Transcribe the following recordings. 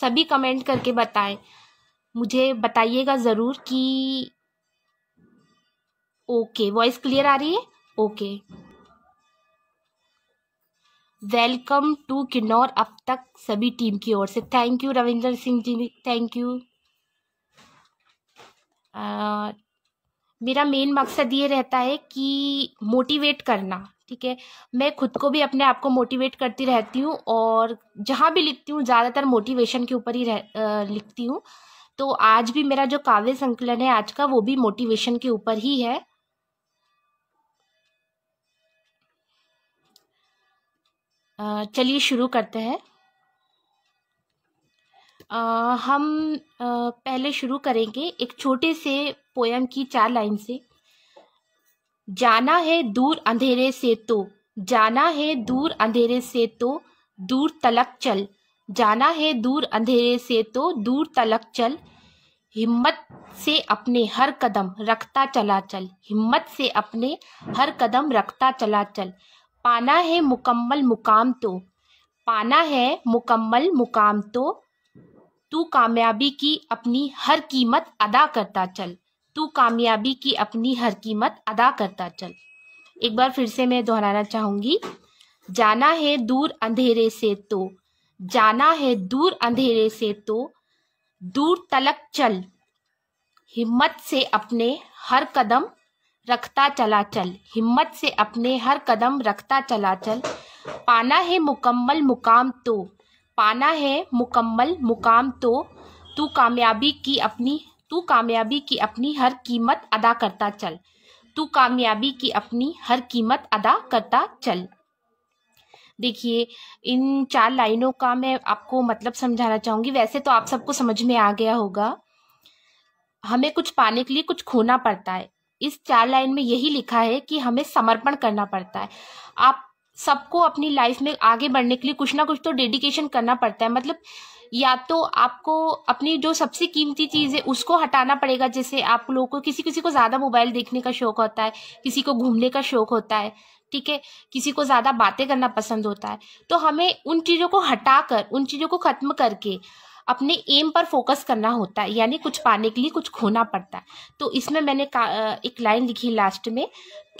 सभी कमेंट करके बताएं मुझे बताइएगा ज़रूर कि ओके वॉइस क्लियर आ रही है ओके वेलकम टू किन्नौर अब तक सभी टीम की ओर से thank you Ravinder Singh ji thank you मेरा मेन मकसद ये रहता है कि मोटिवेट करना ठीक है मैं खुद को भी अपने आप को मोटिवेट करती रहती हूँ और जहाँ भी लिखती हूँ ज़्यादातर मोटिवेशन के ऊपर ही रह, आ, लिखती हूँ तो आज भी मेरा जो काव्य संकलन है आज का वो भी मोटिवेशन के ऊपर ही है चलिए शुरू करते हैं हम पहले शुरू करेंगे एक छोटे से पोएम की चार लाइन से जाना है दूर अंधेरे से तो जाना है दूर अंधेरे से तो दूर तलक चल जाना है दूर अंधेरे से तो दूर तलक चल हिम्मत से अपने हर कदम रखता चला चल हिम्मत से अपने हर कदम रखता चला चल पाना है मुकम्मल मुकाम तो पाना है मुकम्मल मुकाम तो तू कामयाबी की अपनी हर कीमत अदा करता चल तू कामयाबी की अपनी हर कीमत अदा करता चल एक बार फिर से मैं दोहराना चाहूंगी जाना है दूर अंधेरे से तो जाना है दूर अंधेरे से तो दूर तलक चल हिम्मत से अपने हर कदम रखता चला चल हिम्मत से अपने हर कदम रखता चला चल पाना है मुकम्मल मुकाम तो पाना है मुकम्मल मुकाम तो तू कामयाबी की अपनी तू कामयाबी की अपनी हर कीमत अदा करता चल तू कामयाबी की अपनी हर कीमत अदा करता चल देखिए इन चार लाइनों का मैं आपको मतलब समझाना चाहूंगी वैसे तो आप सबको समझ में आ गया होगा हमें कुछ पाने के लिए कुछ खोना पड़ता है इस चार लाइन में यही लिखा है कि हमें समर्पण करना पड़ता है आप सबको अपनी लाइफ में आगे बढ़ने के लिए कुछ ना कुछ तो डेडिकेशन करना पड़ता है मतलब या तो आपको अपनी जो सबसे कीमती चीज़ है उसको हटाना पड़ेगा जैसे आप लोगों को किसी किसी को ज़्यादा मोबाइल देखने का शौक होता है किसी को घूमने का शौक होता है ठीक है किसी को ज़्यादा बातें करना पसंद होता है तो हमें उन चीज़ों को हटा कर उन चीज़ों को ख़त्म करके अपने एम पर फोकस करना होता है यानी कुछ पाने के लिए कुछ खोना पड़ता है तो इसमें मैंने एक लाइन लिखी लास्ट में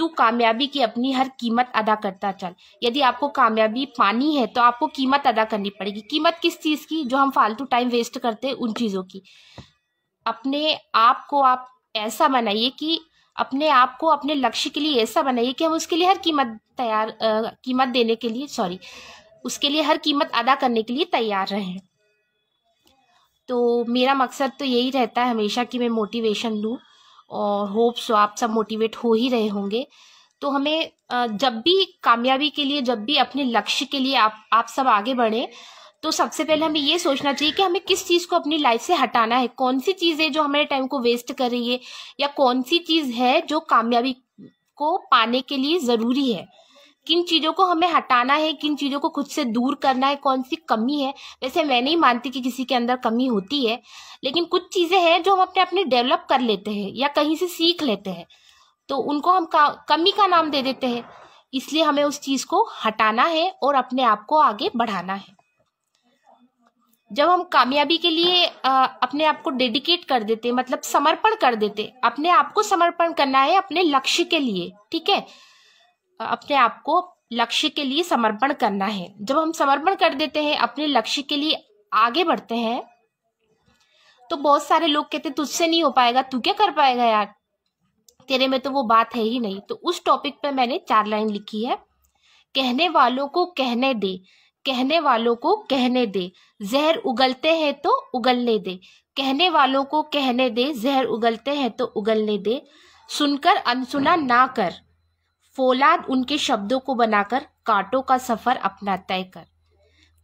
तू कामयाबी की अपनी हर कीमत अदा करता चल यदि आपको कामयाबी पानी है तो आपको कीमत अदा करनी पड़ेगी कीमत किस चीज़ की जो हम फालतू टाइम वेस्ट करते हैं उन चीज़ों की अपने आप को आप ऐसा बनाइए कि अपने आप को अपने लक्ष्य के लिए ऐसा बनाइए कि हम उसके लिए हर कीमत तैयार कीमत देने के लिए सॉरी उसके लिए हर कीमत अदा करने के लिए तैयार रहें तो मेरा मकसद तो यही रहता है हमेशा कि मैं मोटिवेशन लूँ और होप्स तो आप सब मोटिवेट हो ही रहे होंगे तो हमें जब भी कामयाबी के लिए जब भी अपने लक्ष्य के लिए आप आप सब आगे बढ़ें तो सबसे पहले हमें ये सोचना चाहिए कि हमें किस चीज़ को अपनी लाइफ से हटाना है कौन सी चीज़ है जो हमारे टाइम को वेस्ट कर रही है या कौन सी चीज़ है जो कामयाबी को पाने के लिए ज़रूरी है किन चीज़ों को हमें हटाना है किन चीज़ों को खुद से दूर करना है कौन सी कमी है वैसे मैं नहीं मानती कि किसी के अंदर कमी होती है लेकिन कुछ चीज़ें हैं जो हम अपने अपने डेवलप कर लेते हैं या कहीं से सीख लेते हैं तो उनको हम का, कमी का नाम दे देते हैं इसलिए हमें उस चीज़ को हटाना है और अपने आप को आगे बढ़ाना है जब हम कामयाबी के लिए आ, अपने आप को डेडिकेट कर देते मतलब समर्पण कर देते अपने आप को समर्पण करना है अपने लक्ष्य के लिए ठीक है अपने आप को लक्ष्य के लिए समर्पण करना है जब हम समर्पण कर देते हैं अपने लक्ष्य के लिए आगे बढ़ते हैं तो बहुत सारे लोग कहते तुझसे नहीं हो पाएगा तू क्या कर पाएगा यार तेरे में तो वो बात है ही नहीं तो उस टॉपिक पे मैंने चार लाइन लिखी है कहने वालों को कहने दे कहने वालों को कहने दे जहर उगलते हैं तो उगलने दे कहने वालों को कहने दे जहर उगलते हैं तो उगलने दे सुनकर अनसुना ना कर फोलाद उनके शब्दों को बनाकर कांटों का सफ़र अपना तय कर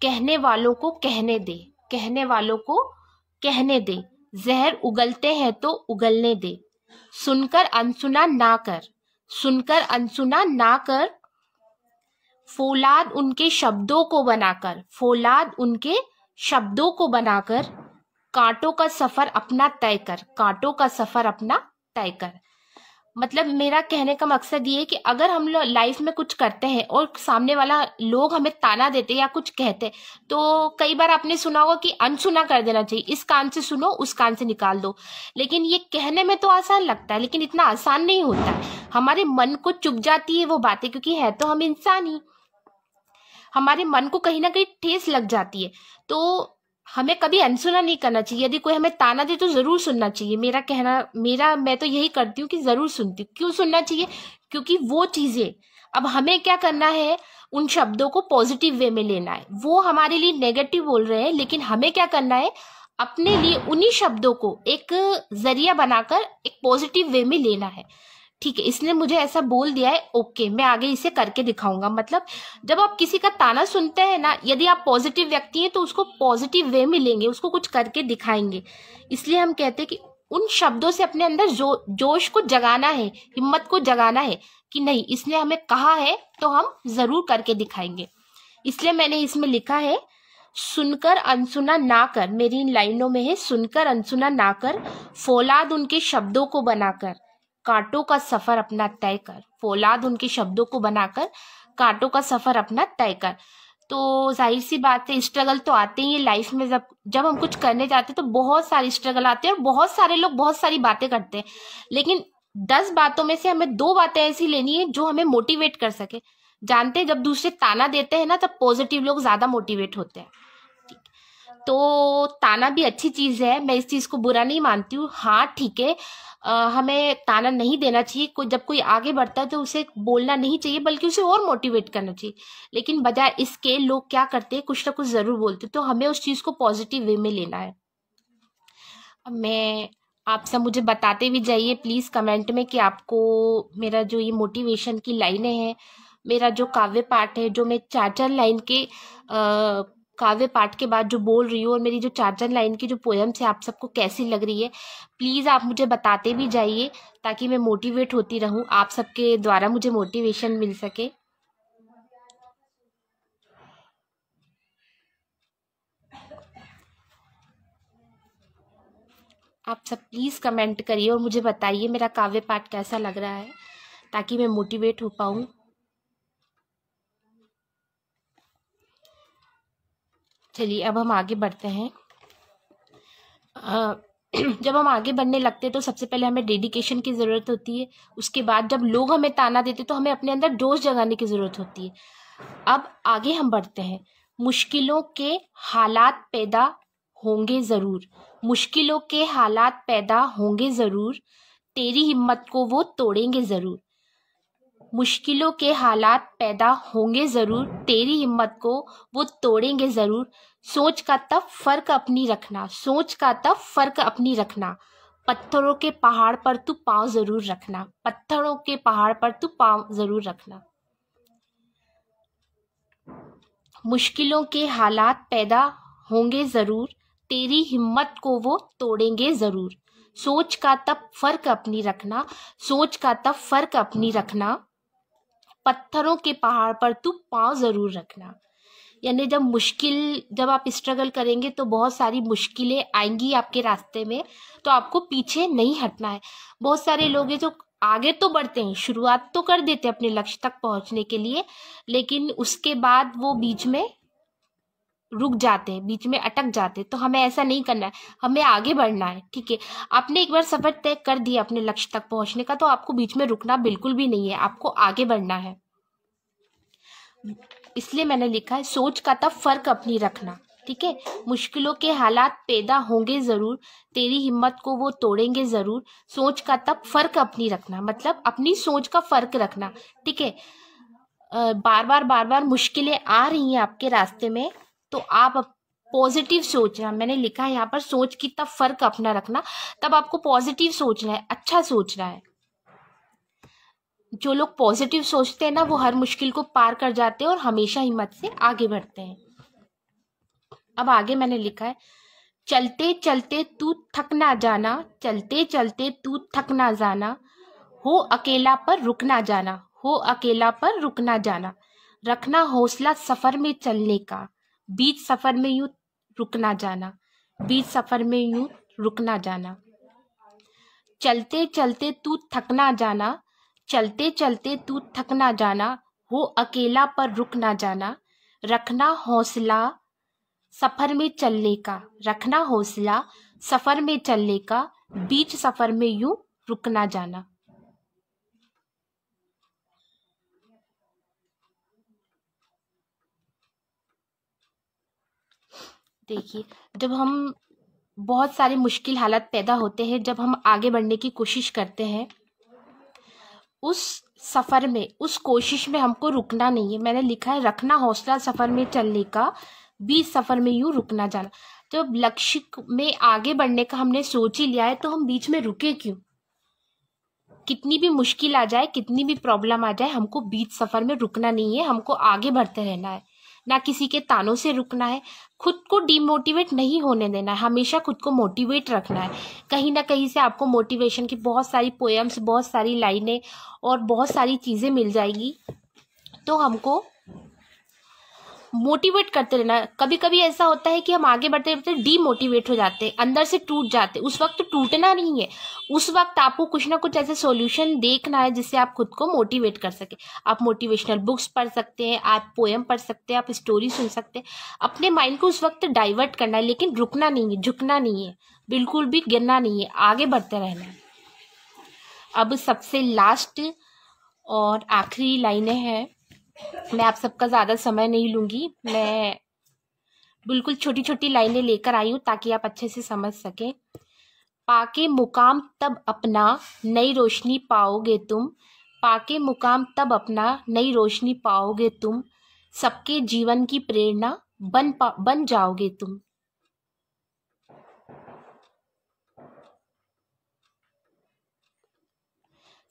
कहने वालों को कहने दे कहने वालों को कहने दे जहर उगलते हैं तो उगलने दे सुनकर अनसुना ना कर सुनकर अनसुना ना कर फोलाद उनके शब्दों को बनाकर फोलाद उनके शब्दों को बनाकर कांटों का सफ़र अपना तय कर कांटों का सफ़र अपना तय कर मतलब मेरा कहने का मकसद ये है कि अगर हम लोग लाइफ में कुछ करते हैं और सामने वाला लोग हमें ताना देते या कुछ कहते तो कई बार आपने सुना होगा कि अनसुना कर देना चाहिए इस कान से सुनो उस कान से निकाल दो लेकिन ये कहने में तो आसान लगता है लेकिन इतना आसान नहीं होता हमारे मन को चुप जाती है वो बातें क्योंकि है तो हम इंसान ही हमारे मन को कहीं ना कहीं ठेस लग जाती है तो हमें कभी अनसुना नहीं करना चाहिए यदि कोई हमें ताना दे तो जरूर सुनना चाहिए मेरा कहना मेरा मैं तो यही करती हूँ कि जरूर सुनती हूँ क्यों सुनना चाहिए क्योंकि वो चीजें अब हमें क्या करना है उन शब्दों को पॉजिटिव वे में लेना है वो हमारे लिए नेगेटिव बोल रहे हैं लेकिन हमें क्या करना है अपने लिए उन्हीं शब्दों को एक जरिया बनाकर एक पॉजिटिव वे में लेना है ठीक है इसने मुझे ऐसा बोल दिया है ओके मैं आगे इसे करके दिखाऊंगा मतलब जब आप किसी का ताना सुनते हैं ना यदि आप पॉजिटिव व्यक्ति हैं तो उसको पॉजिटिव वे मिलेंगे उसको कुछ करके दिखाएंगे इसलिए हम कहते हैं कि उन शब्दों से अपने अंदर जो, जोश को जगाना है हिम्मत को जगाना है कि नहीं इसने हमें कहा है तो हम जरूर करके दिखाएंगे इसलिए मैंने इसमें लिखा है सुनकर अनसुना ना कर मेरी इन लाइनों में है सुनकर अनसुना ना कर फौलाद उनके शब्दों को बनाकर कांटों का सफर अपना तय कर फौलाद उनके शब्दों को बनाकर कांटों का सफर अपना तय कर तो जाहिर सी बात है स्ट्रगल तो आते ही लाइफ में जब जब हम कुछ करने जाते हैं तो बहुत सारे स्ट्रगल आते हैं और बहुत सारे लोग बहुत सारी बातें करते हैं लेकिन दस बातों में से हमें दो बातें ऐसी लेनी है जो हमें मोटिवेट कर सके जानते हैं जब दूसरे ताना देते हैं ना तब पॉजिटिव लोग ज्यादा मोटिवेट होते हैं तो ताना भी अच्छी चीज़ है मैं इस चीज़ को बुरा नहीं मानती हूँ हाँ ठीक है हमें ताना नहीं देना चाहिए कोई जब कोई आगे बढ़ता है तो उसे बोलना नहीं चाहिए बल्कि उसे और मोटिवेट करना चाहिए लेकिन बजाय इसके लोग क्या करते हैं कुछ ना कुछ ज़रूर बोलते तो हमें उस चीज़ को पॉजिटिव वे में लेना है मैं आप सब मुझे बताते भी जाइए प्लीज़ कमेंट में कि आपको मेरा जो ये मोटिवेशन की लाइनें हैं मेरा जो काव्य पाठ है जो मैं चार चार लाइन के आ, काव्य पाठ के बाद जो बोल रही हूँ और मेरी जो चार चार लाइन की जो पोएम्स है आप सबको कैसी लग रही है प्लीज़ आप मुझे बताते भी जाइए ताकि मैं मोटिवेट होती रहूँ आप सबके द्वारा मुझे मोटिवेशन मिल सके आप सब प्लीज़ कमेंट करिए और मुझे बताइए मेरा काव्य पाठ कैसा लग रहा है ताकि मैं मोटिवेट हो पाऊँ चलिए अब हम आगे बढ़ते हैं जब हम आगे बढ़ने लगते हैं तो सबसे पहले हमें डेडिकेशन की ज़रूरत होती है उसके बाद जब लोग हमें ताना देते तो हमें अपने अंदर जोश जगाने की ज़रूरत होती है अब आगे हम बढ़ते हैं मुश्किलों के हालात पैदा होंगे ज़रूर मुश्किलों के हालात पैदा होंगे ज़रूर तेरी हिम्मत को वो तोड़ेंगे ज़रूर मुश्किलों के हालात पैदा होंगे ज़रूर तेरी हिम्मत को वो तोड़ेंगे ज़रूर सोच का तब फ़र्क अपनी रखना सोच का तब फ़र्क अपनी रखना पत्थरों के पहाड़ पर तू पाँव ज़रूर रखना पत्थरों के पहाड़ पर तू पाँव ज़रूर रखना मुश्किलों के हालात पैदा होंगे ज़रूर तेरी हिम्मत को वो तोड़ेंगे ज़रूर सोच का तब फ़र्क अपनी रखना सोच का तब फ़र्क अपनी रखना पत्थरों के पहाड़ पर तू पाँव ज़रूर रखना यानी जब मुश्किल जब आप स्ट्रगल करेंगे तो बहुत सारी मुश्किलें आएंगी आपके रास्ते में तो आपको पीछे नहीं हटना है बहुत सारे लोग हैं जो आगे तो बढ़ते हैं शुरुआत तो कर देते हैं अपने लक्ष्य तक पहुंचने के लिए लेकिन उसके बाद वो बीच में रुक जाते हैं बीच में अटक जाते हैं तो हमें ऐसा नहीं करना है हमें आगे बढ़ना है ठीक है आपने एक बार सफर तय कर दिया अपने लक्ष्य तक पहुंचने का तो आपको बीच में रुकना बिल्कुल भी नहीं है आपको आगे बढ़ना है इसलिए मैंने लिखा है सोच का तब फर्क अपनी रखना ठीक है मुश्किलों के हालात पैदा होंगे ज़रूर तेरी हिम्मत को वो तोड़ेंगे ज़रूर सोच का तब फर्क अपनी रखना मतलब अपनी सोच का फर्क रखना ठीक है बार बार बार बार मुश्किलें आ रही हैं आपके रास्ते में तो आप पॉजिटिव सोचना मैंने लिखा है यहाँ पर सोच की तब फर्क अपना रखना तब आपको पॉजिटिव सोचना है अच्छा सोचना है जो लोग पॉजिटिव सोचते हैं ना वो हर मुश्किल को पार कर जाते हैं और हमेशा हिम्मत से आगे बढ़ते हैं अब आगे मैंने लिखा है चलते चलते तू थक ना जाना चलते चलते तू थक ना जाना हो अकेला पर रुकना जाना हो अकेला पर रुकना जाना रखना हौसला सफर में चलने का बीच सफ़र में यूं रुकना जाना बीच सफ़र में यूं रुकना जाना चलते चलते तू थकना जाना चलते चलते तू थकना जाना हो अकेला पर रुकना जाना रखना हौसला सफ़र में चलने का रखना हौसला सफ़र में चलने का बीच सफ़र में यूं रुकना जाना देखिए जब हम बहुत सारे मुश्किल हालात पैदा होते हैं जब हम आगे बढ़ने की कोशिश करते हैं उस सफ़र में उस कोशिश में हमको रुकना नहीं है मैंने लिखा है रखना हौसला सफ़र में चलने का बीच सफ़र में यूँ रुकना जाना जब लक्ष्य में आगे बढ़ने का हमने सोच ही लिया है तो हम बीच में रुके क्यों कितनी भी मुश्किल आ जाए कितनी भी प्रॉब्लम आ जाए हमको बीच सफ़र में रुकना नहीं है हमको आगे बढ़ते रहना है ना किसी के तानों से रुकना है खुद को डीमोटिवेट नहीं होने देना है हमेशा खुद को मोटिवेट रखना है कहीं ना कहीं से आपको मोटिवेशन की बहुत सारी पोएम्स बहुत सारी लाइनें और बहुत सारी चीज़ें मिल जाएगी तो हमको मोटिवेट करते रहना कभी कभी ऐसा होता है कि हम आगे बढ़ते बढ़ते डीमोटिवेट हो जाते हैं अंदर से टूट जाते उस वक्त तो टूटना नहीं है उस वक्त आपको कुछ ना कुछ ऐसे सॉल्यूशन देखना है जिससे आप खुद को मोटिवेट कर सके आप मोटिवेशनल बुक्स पढ़ सकते हैं आप पोएम पढ़ सकते हैं आप स्टोरी सुन सकते हैं अपने माइंड को उस वक्त डाइवर्ट करना है लेकिन रुकना नहीं है झुकना नहीं है बिल्कुल भी गिरना नहीं है आगे बढ़ते रहना है अब सबसे लास्ट और आखिरी लाइनें हैं मैं आप सबका ज़्यादा समय नहीं लूँगी मैं बिल्कुल छोटी छोटी लाइनें लेकर आई हूँ ताकि आप अच्छे से समझ सकें पाके मुकाम तब अपना नई रोशनी पाओगे तुम पाके मुकाम तब अपना नई रोशनी पाओगे तुम सबके जीवन की प्रेरणा बन पा बन जाओगे तुम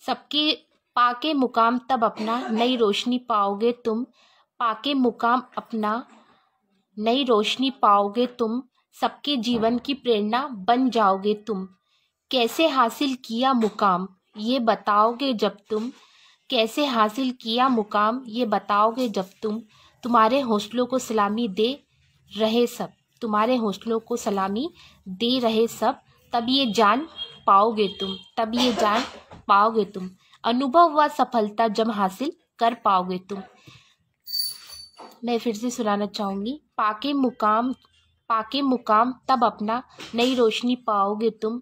सबके पाके मुकाम तब अपना नई रोशनी पाओगे तुम पाके मुकाम अपना नई रोशनी पाओगे तुम सबके जीवन की प्रेरणा बन जाओगे तुम कैसे हासिल किया मुकाम ये बताओगे जब तुम कैसे हासिल किया मुकाम ये बताओगे जब तुम तुम्हारे हौसलों को सलामी दे रहे सब तुम्हारे हौसलों को सलामी दे रहे सब तब ये जान पाओगे तुम तब ये जान पाओगे तुम अनुभव व सफलता जब हासिल कर पाओगे तुम मैं फिर से सुनाना चाहूँगी पाके मुकाम पाके मुकाम तब अपना नई रोशनी पाओगे तुम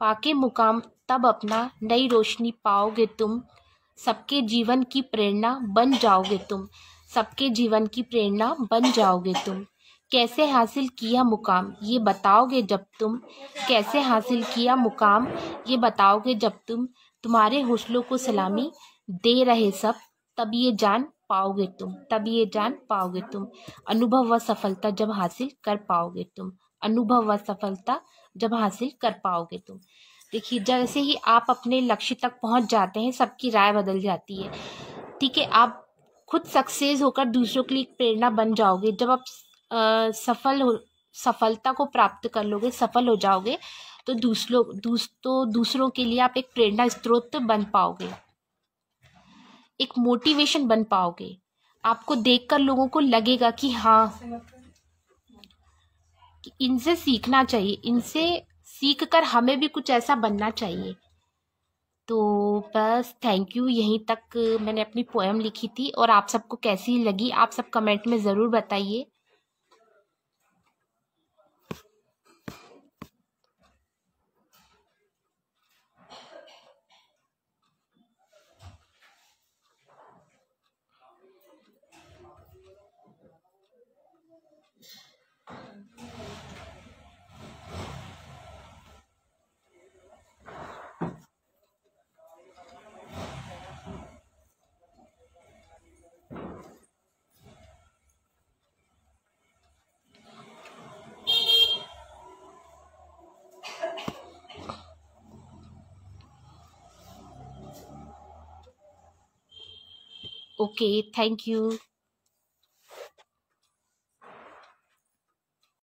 पाके मुकाम तब अपना नई रोशनी पाओगे तुम सबके जीवन की प्रेरणा बन जाओगे तुम सबके जीवन की प्रेरणा बन जाओगे तुम कैसे हासिल किया मुकाम ये बताओगे जब तुम कैसे हासिल किया मुकाम ये बताओगे जब तुम तुम्हारे हौसलों को सलामी दे रहे सब तब ये जान पाओगे तुम तब ये जान पाओगे तुम अनुभव व सफलता जब हासिल कर पाओगे तुम अनुभव व सफलता जब हासिल कर पाओगे तुम देखिए जैसे ही आप अपने लक्ष्य तक पहुंच जाते हैं सबकी राय बदल जाती है ठीक है आप खुद सक्सेस होकर दूसरों के लिए प्रेरणा बन जाओगे जब आप आ, सफल हो सफलता को प्राप्त कर लोगे सफल हो जाओगे तो दूसरों दूस तो दूसरों के लिए आप एक प्रेरणा स्रोत बन पाओगे एक मोटिवेशन बन पाओगे आपको देखकर लोगों को लगेगा कि हाँ कि इनसे सीखना चाहिए इनसे सीख कर हमें भी कुछ ऐसा बनना चाहिए तो बस थैंक यू यहीं तक मैंने अपनी पोएम लिखी थी और आप सबको कैसी लगी आप सब कमेंट में ज़रूर बताइए okay thank you